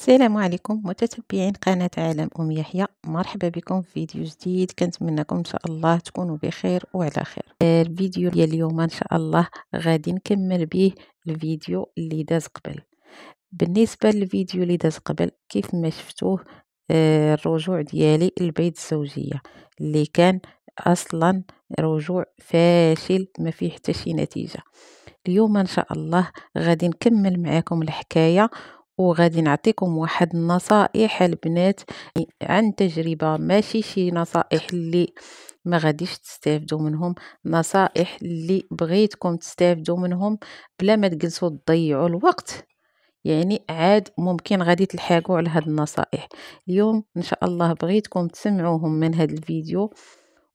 السلام عليكم متتبعين قناة عالم أم يحيى مرحبا بكم في فيديو جديد كنتمنىكم إن شاء الله تكونوا بخير وعلى خير آه، الفيديو ديال اليوم إن شاء الله غادي نكمل به الفيديو اللي داز قبل بالنسبة للفيديو اللي داز قبل كيف ما شفتوه آه، الرجوع ديالي لبيت الزوجية اللي كان أصلا رجوع فاشل ما فيه حتى شي نتيجة اليوم إن شاء الله غادي نكمل معاكم الحكاية وغادي نعطيكم واحد النصائح البنات عن تجربة ماشي شي نصائح اللي ما غاديش تستافدوا منهم نصائح اللي بغيتكم تستافدوا منهم بلا ما تجلسوا تضيعوا الوقت يعني عاد ممكن غادي تلحقوا على هاد النصائح اليوم ان شاء الله بغيتكم تسمعوهم من هاد الفيديو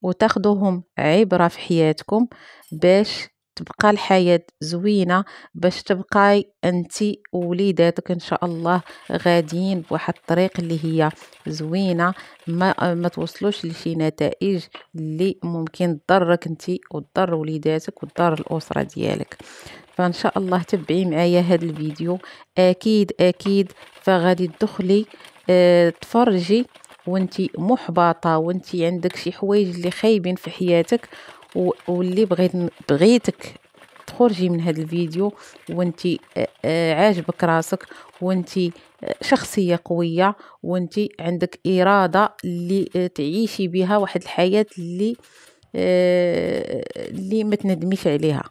وتاخدوهم عبرة في حياتكم باش تبقى الحياة زوينة باش تبقاي انت ووليداتك ان شاء الله غاديين بواحد الطريق اللي هي زوينة ما, ما توصلوش لشي نتائج اللي ممكن تضرك انت وتضر وليداتك وتضر الاسرة ديالك فان شاء الله تبعي معايا هذا الفيديو اكيد اكيد فغادي تدخلي اه تفرجي وانتي محبطه وانتي عندك شي حوايج اللي خايبين في حياتك واللي بغيت بغيتك تخرجي من هذا الفيديو وانت عاجبك راسك وانت شخصية قوية وانت عندك إرادة اللي تعيشي بها واحد الحياة اللي اللي ما تندميش عليها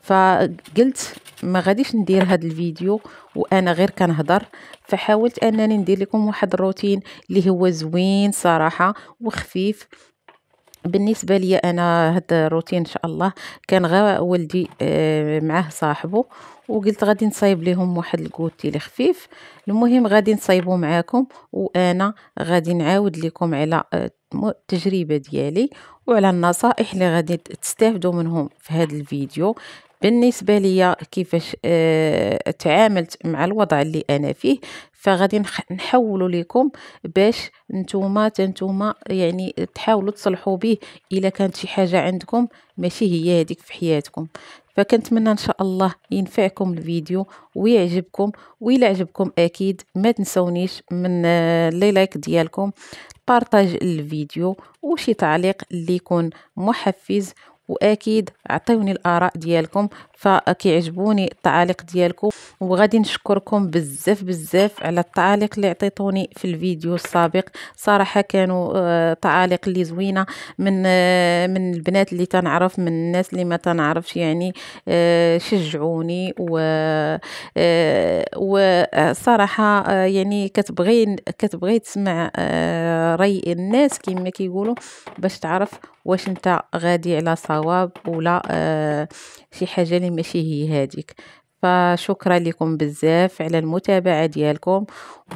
فقلت ما غاديش ندير هذا الفيديو وانا غير كنهضر فحاولت انني ندير لكم واحد الروتين اللي هو زوين صراحه وخفيف بالنسبه لي انا هاد الروتين ان شاء الله كان غا ولدي آه، معاه صاحبه وقلت غادي نصايب ليهم واحد الكوتي اللي خفيف المهم غادي نصايبو معاكم وانا غادي نعاود لكم على آه، التجربه ديالي وعلى النصائح اللي غادي تستافدوا منهم في هذا الفيديو بالنسبه ليا كيفاش آه تعاملت مع الوضع اللي انا فيه فغادي نحولوا لكم باش نتوما تنتوما يعني تحاولوا تصلحوا به الا كانت شي حاجه عندكم ماشي هي هذيك في حياتكم فكنتمنى ان شاء الله ينفعكم الفيديو ويعجبكم ويلا عجبكم اكيد ما تنسونيش من آه، لي لايك ديالكم بارطاج الفيديو وشي تعليق اللي يكون محفز واكيد عطيوني الاراء ديالكم فكيعجبوني التعاليق ديالكم وغادي نشكركم بزاف بزاف على التعاليق اللي عطيتوني في الفيديو السابق صراحه كانوا آه، تعاليق اللي زوينه من آه، من البنات اللي تنعرف من الناس اللي ما تنعرفش يعني آه، شجعوني و وصراحه يعني كتبغي كتبغي تسمع راي الناس كما كيقولوا باش تعرف واش انت غادي على صواب ولا آه شي حاجه اللي ماشي هي هذيك فشكرا لكم بزاف على المتابعة ديالكم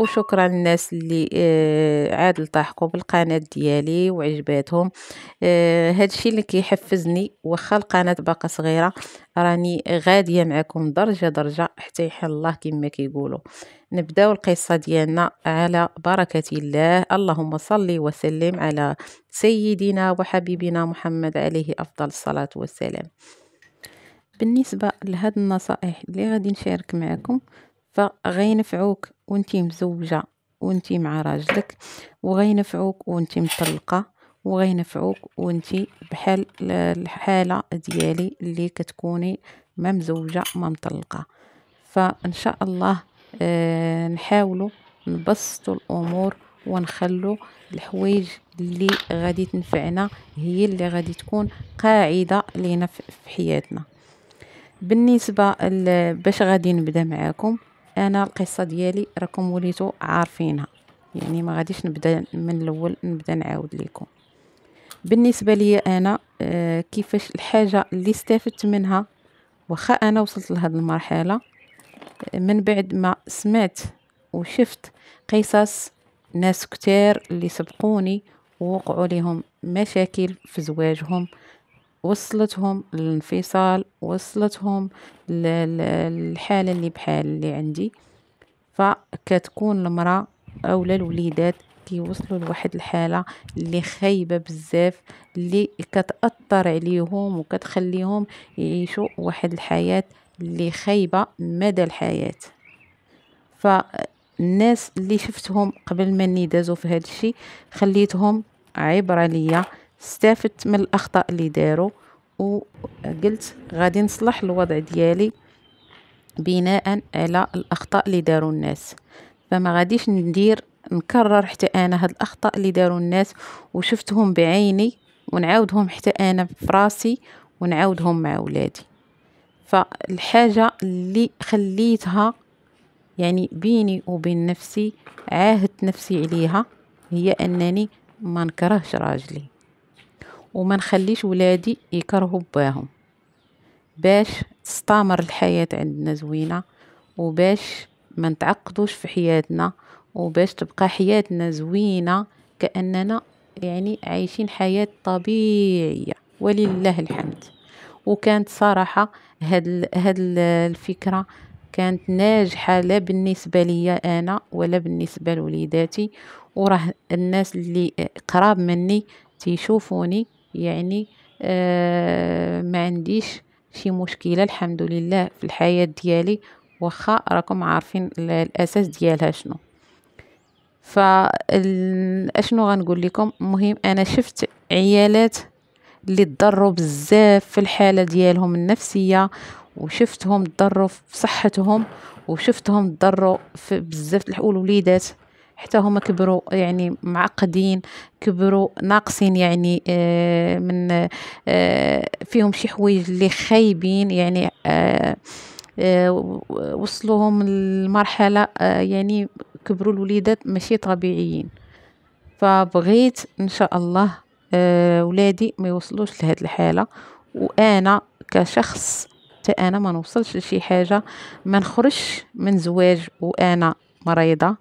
وشكرا للناس اللي آه، عاد لطاحكم بالقناة ديالي وعجباتهم آه، هادشي اللي كيحفزني واخا القناة باقا صغيرة راني غادية معكم درجة درجة حتى يحل الله كما كيقولوا نبداو القصة ديالنا على بركة الله اللهم صل وسلم على سيدنا وحبيبنا محمد عليه أفضل الصلاة والسلام بالنسبة لهاد النصائح اللي غادي نشارك معكم فغينفعوك وانتي مزوجة وانتي مع راجلك وغينفعوك وانتي مطلقة وغينفعوك وانتي بحال الحالة ديالي اللي كتكوني ما مزوجة ما مطلقة فان شاء الله آه نحاولوا نبسطوا الامور ونخلو الحوايج اللي غادي تنفعنا هي اللي غادي تكون قاعده لينا في حياتنا بالنسبه باش غادي نبدا معاكم انا القصه ديالي راكم وليتو عارفينها يعني ما غاديش نبدا من الاول نبدا نعاود لكم بالنسبه ليا انا آه، كيفاش الحاجه اللي استفدت منها واخا انا وصلت لهاد المرحله من بعد ما سمعت وشفت قصص ناس كتير اللي سبقوني ووقعوا لهم مشاكل في زواجهم وصلتهم للانفصال وصلتهم للحالة اللي بحال اللي عندي فكتكون المرأة أو الوليدات كيوصلوا لواحد الحاله اللي خايبه بزاف اللي كتاثر عليهم وكتخليهم يعيشوا واحد الحياه اللي خايبه مدى الحياه فالناس اللي شفتهم قبل ما دازوا في هذا الشيء خليتهم عبره ليا استفدت من الاخطاء اللي داروا وقلت غادي نصلح الوضع ديالي بناء على الاخطاء اللي داروا الناس فما غاديش ندير نكرر حتى انا هاد الاخطاء اللي داروا الناس وشفتهم بعيني ونعاودهم حتى انا فراسي ونعاودهم مع ولادي فالحاجه اللي خليتها يعني بيني وبين نفسي عاهدت نفسي عليها هي انني ما نكرهش راجلي وما نخليش ولادي يكرهوا باهم باش تستمر الحياة عندنا زوينة وباش ما نتعقدوش في حياتنا وباش تبقى حياتنا زوينة كأننا يعني عايشين حياة طبيعية ولله الحمد وكانت صراحة هاد, هاد الفكرة كانت ناجحة لا بالنسبة لي أنا ولا بالنسبة لوليداتي وراه الناس اللي قراب مني تيشوفوني يعني آه ما عنديش شي مشكله الحمد لله في الحياه ديالي وخا راكم عارفين الاساس ديالها شنو فاشنو غنقول لكم مهم انا شفت عيالات اللي تضروا بزاف في الحاله ديالهم النفسيه وشفتهم تضروا في صحتهم وشفتهم تضروا في بزاف الوليدات حتى هما كبروا يعني معقدين كبروا ناقصين يعني آه، من آه، فيهم شي حوايج اللي خايبين يعني آه، وصلوهم لمرحله يعني كبروا الوليدات ماشي طبيعيين فبغيت ان شاء الله ولادي ما يوصلوش لهاد الحاله وانا كشخص حتى انا ما نوصلش لشي حاجه ما نخرجش من زواج وانا مريضه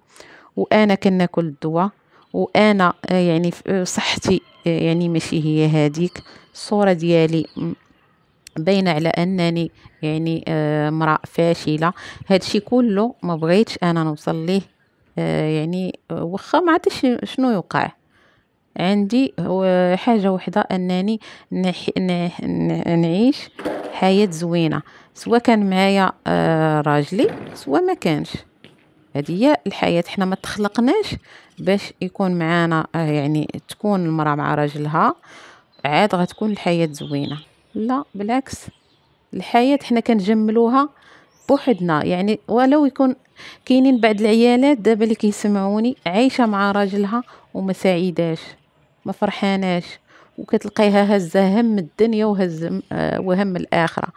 وانا كناكل الدواء وانا آه، يعني آه، صحتي آه، يعني ماشي هي هذيك الصوره ديالي باينه على انني يعني امراه فاشله هادشي كله ما بغيتش انا نوصل ليه يعني واخا ما عرفتش شنو يوقع عندي حاجه وحده انني نعيش حياه زوينه سواء كان معايا راجلي سواء ما كانش هذه هي الحياه حنا ما تخلقناش باش يكون معانا آه، يعني تكون المراه مع راجلها عاد غتكون الحياه زوينه لا بالعكس الحياه حنا كنجملوها بوحدنا يعني ولو يكون كاينين بعض العيالات دابا اللي كيسمعوني عايشه مع راجلها وما سعيداش ما فرحاناش وكتلقيها هزه هم الدنيا وهزم آه، وهم الاخره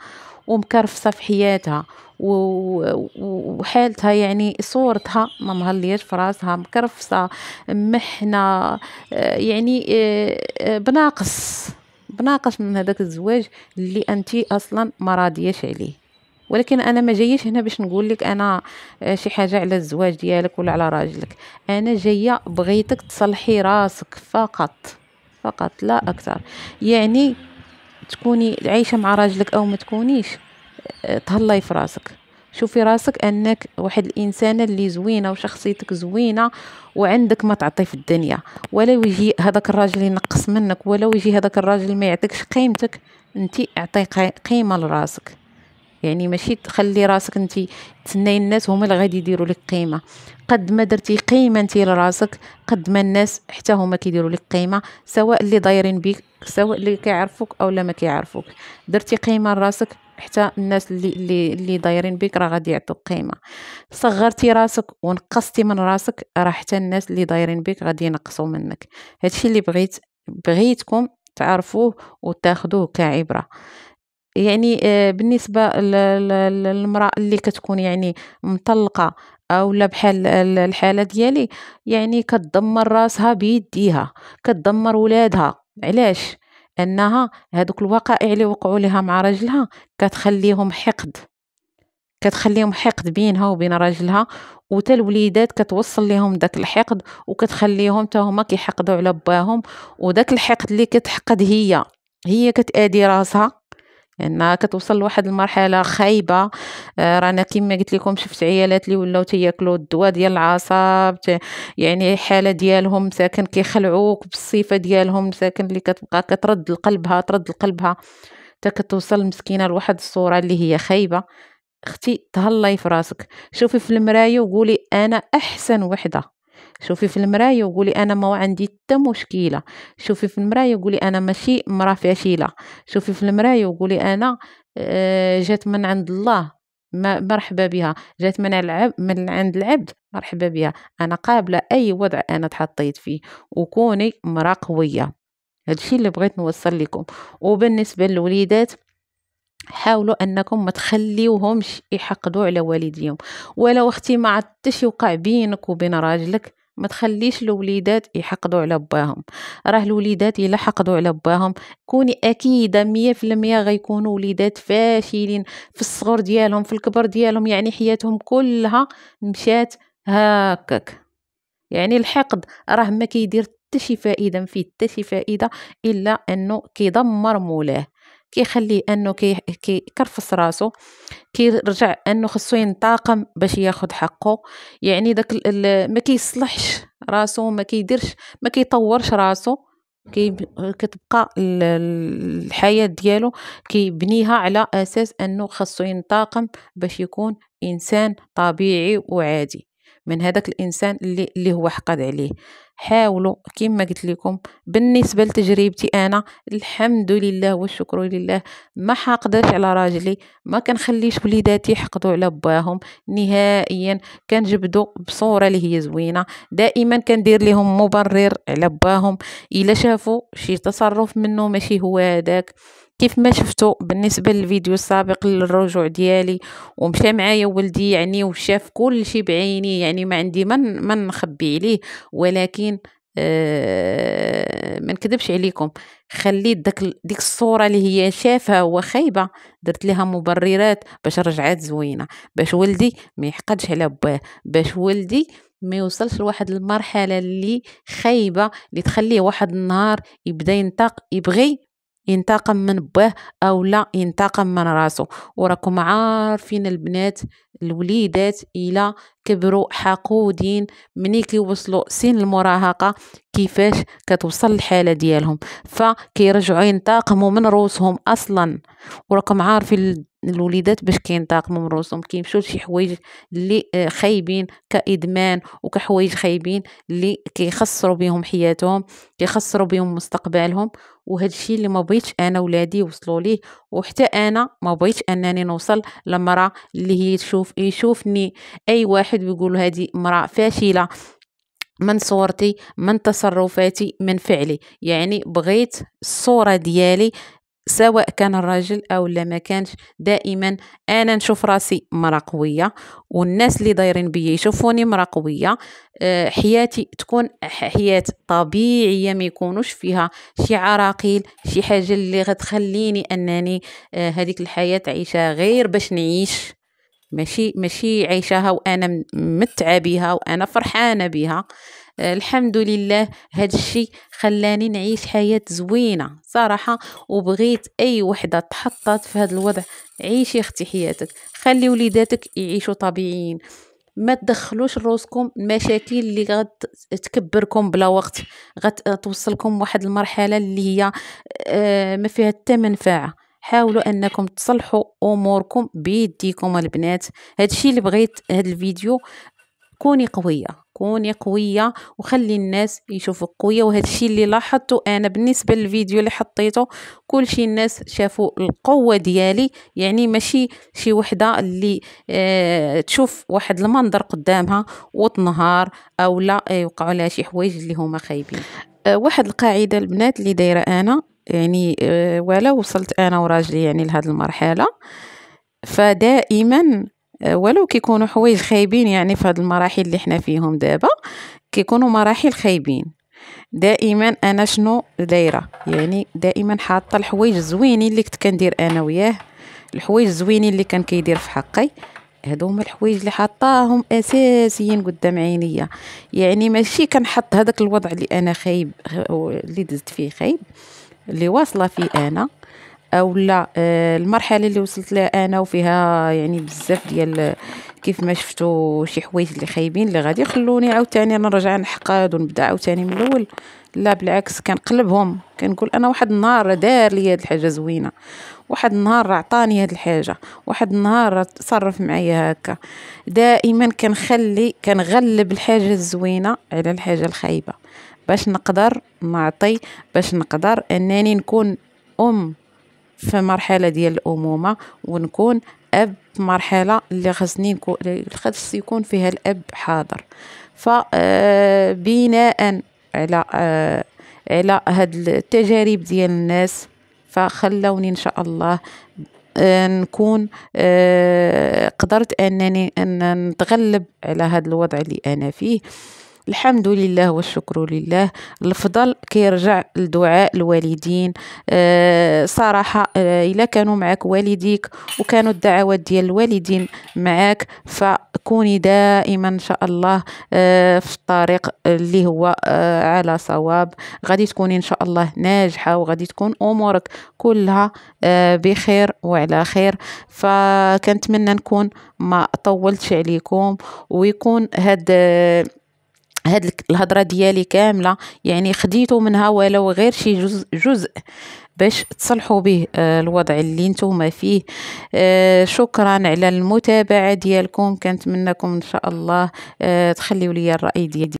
ومكرفصه في حياتها وحالتها يعني صورتها ما مهلياش في راسها مكرفسه محنه آه، يعني آه، آه، بناقص بناقص من هذاك الزواج اللي انت اصلا ما راضياش عليه ولكن انا ما جايش هنا باش نقول لك انا شي حاجه على الزواج ديالك ولا على راجلك انا جايه بغيتك تصلحي راسك فقط فقط لا اكثر يعني تكوني عايشه مع راجلك او ما تكونيش تهلاي في راسك شوفي راسك انك واحد الانسانه اللي زوينه وشخصيتك زوينه وعندك ما تعطي في الدنيا ولا يجي هذاك الراجل ينقص منك ولا يجي هذاك الراجل ما يعطيكش قيمتك انت اعطي قيمه لراسك يعني ماشي تخلي راسك انت تسناي الناس هما اللي غادي يديروا لك قيمه قد ما درتي قيمه انت لراسك قد ما الناس حتى هما كيديروا لك قيمه سواء اللي دايرين بيك سواء اللي كيعرفوك او لا ما كيعرفوك درتي قيمه لراسك حتى الناس اللي اللي اللي دايرين بك راه غادي يعطوك قيمه صغرتي راسك ونقصتي من راسك راه حتى الناس اللي دايرين بك غادي ينقصوا منك هادشي اللي بغيت بغيتكم تعرفوه وتاخذوه كعبره يعني آه، بالنسبه للمراه اللي كتكون يعني مطلقه او لا بحال الحاله ديالي يعني كتدمر راسها بيديها كتدمر ولادها علاش انها هذوك الوقائع اللي وقعوا لها مع راجلها كتخليهم حقد كتخليهم حقد بينها وبين راجلها وتا الوليدات كتوصل لهم داك الحقد وكتخليهم تا هما كيحقدوا على باهم وداك الحقد اللي كتحقد هي هي كتادي راسها لان يعني كتوصل لواحد المرحله خايبه آه، رانا كما قلت لكم شفت عيالات اللي ولاو تياكلوا الدواء ديال العصب يعني حاله ديالهم ساكن كيخلعوك بالصفه ديالهم ساكن اللي كتبقى كترد لقلبها ترد لقلبها حتى كتوصل مسكينه لواحد الصوره اللي هي خايبه اختي تهلاي في راسك شوفي في المرايه وقولي انا احسن وحده شوفي في المرايه وقولي انا ما عندي حتى مشكله شوفي في المرايه وقولي انا ماشي مرا فاشله شوفي في المرايه وقولي انا آه، جات من عند الله مرحبا بها جات من العب من عند العبد مرحبا بها انا قابله اي وضع انا تحطيت فيه وكوني مرا قويه هادشي اللي بغيت نوصل لكم وبالنسبه للوليدات حاولوا انكم ما تخليوهمش يحقدوا على والديهم ولو اختي ما عاد شي وقع بينك وبين راجلك ما تخليش الوليدات يحقدوا على باهم راه الوليدات الا حقدوا على باهم كوني اكيده مية المية غيكونوا وليدات فاشلين في الصغر ديالهم في الكبر ديالهم يعني حياتهم كلها مشات هكاك يعني الحقد راه ما كيدير حتى شي فائده ما فيه حتى شي فائده الا انه كيدمر مولاه كيخلي انه كيكرفص كيكرفس راسو كيرجع انه خصو ينطاقم باش ياخد حقه يعني داك ما كيصلحش راسو ما كيديرش ما كيطورش راسو كي كتبقى الحياه ديالو كيبنيها على اساس انه خصو ينطاقم باش يكون انسان طبيعي وعادي من هذاك الانسان اللي, اللي هو حقد عليه حاولوا كما قلت لكم بالنسبه لتجربتي انا الحمد لله والشكر لله ما حاقدش على راجلي ما كنخليش وليداتي يحقدوا على باهم نهائيا كنجبدوا بصوره اللي هي زوينه دائما كندير لهم مبرر على باهم الا شافوا شي تصرف منه ماشي هو هذاك كيف ما شفتوا بالنسبه للفيديو السابق للرجوع ديالي ومشى معايا ولدي يعني وشاف كل شيء بعيني يعني ما عندي من ما نخبي عليه ولكن آه ما نكذبش عليكم خليت داك ديك الصوره اللي هي شافها وخايبه درت لها مبررات باش رجعات زوينه باش ولدي ما يحقدش على باه باش ولدي ما يوصلش لواحد المرحله اللي خايبه اللي تخليه واحد النهار يبدا ينطق يبغي ينتقم من بوه او لا ينتقم من راسو وراكم عارفين البنات الوليدات الى كبروا حقودين مني كيوصلوا سن المراهقه كيفاش كتوصل الحاله ديالهم فكيرجعوا ينتقموا من روسهم اصلا وراكم عارفين الوليدات باش كينتقموا من روسهم كيمشيو لشي حوايج اللي آه، خايبين كادمان وكحوايج خايبين اللي كيخسروا بهم حياتهم كيخسروا بهم مستقبلهم وهذا الشيء اللي ما بغيتش انا ولادي يوصلوا ليه وحتى انا ما بغيتش انني نوصل لمراه اللي هي تشوف يشوفني اي واحد بيقول هذه امراه فاشله من صورتي من تصرفاتي من فعلي يعني بغيت الصورة ديالي سواء كان الراجل او لا ما كانش دائما انا نشوف راسي مراه قويه والناس اللي دايرين بيا يشوفوني مراه قويه آه، حياتي تكون حياه طبيعيه ما يكونوش فيها شي عراقيل شي حاجه اللي غتخليني انني آه، هذيك الحياه عيشها غير باش نعيش ماشي ماشي عيشاها وانا متعه بها وانا فرحانه بها الحمد لله هذا الشيء خلاني نعيش حياة زوينة صراحة وبغيت أي وحدة تحطت في هذا الوضع عيشي اختي حياتك خلي وليداتك يعيشوا طبيعيين ما تدخلوش روسكم المشاكل اللي غتكبركم بلا وقت غتوصلكم واحد المرحله اللي هي آه، ما فيها حتى منفعه حاولوا انكم تصلحوا اموركم بيديكم البنات هادشي اللي بغيت هاد الفيديو كوني قويه كوني قويه وخلي الناس يشوفوك قويه وهذا الشيء اللي لاحظته انا بالنسبه للفيديو اللي حطيته كل شيء الناس شافوا القوه ديالي يعني ماشي شي وحده اللي اه تشوف واحد المنظر قدامها وتنهار او لا آه، يوقعوا لها شي حوايج اللي هما خايبين اه واحد القاعده البنات اللي دايره انا يعني اه ولا وصلت انا وراجلي يعني لهذه المرحله فدائما ولو كيكونوا حوايج خايبين يعني في هذه المراحل اللي حنا فيهم دابا كيكونوا مراحل خايبين دائما انا شنو دايره يعني دائما حاطه الحوايج الزوينين اللي كنت كندير انا وياه الحوايج الزوينين اللي كان كيدير في حقي هادو هما الحوايج اللي حطاهم اساسيين قدام عينيا يعني ماشي كنحط هذاك الوضع اللي انا خايب اللي دزت فيه خايب اللي واصله فيه انا او لا آه، المرحله اللي وصلت لها انا وفيها يعني بزاف ديال كيف ما شفتوا شي حوايج اللي خايبين اللي غادي يخلوني عاوتاني نرجع نحقد ونبدا عاوتاني من الاول لا بالعكس كنقلبهم كنقول انا واحد النهار دار لي هاد الحاجه زوينه واحد النهار عطاني هاد الحاجه واحد النهار تصرف معايا هكا دائما كنخلي كنغلب الحاجه الزوينه على الحاجه الخايبه باش نقدر نعطي باش نقدر انني نكون ام في مرحله ديال الامومه ونكون اب في مرحله اللي خصني نكون خص يكون فيها الاب حاضر فبناء آه، على آه، على هاد التجارب ديال الناس فخلوني ان شاء الله آه، نكون قدرت انني ان نتغلب على هذا الوضع اللي انا فيه الحمد لله والشكر لله الفضل كيرجع لدعاء الوالدين آه، صراحه آه، الا كانوا معك والديك وكانوا الدعوات ديال الوالدين معك فكوني دائما ان شاء الله آه، في الطريق اللي هو على صواب غادي تكوني ان شاء الله ناجحه وغادي تكون امورك كلها بخير وعلى خير فكنتمنى نكون ما طولتش عليكم ويكون هاد هاد الهضره ديالي كامله يعني خديتو منها ولو غير شي جزء جزء باش تصلحوا به آه، الوضع اللي نتوما فيه آه، شكرا على المتابعه ديالكم كنتمنىكم ان شاء الله آه، تخليوا لي الراي ديالي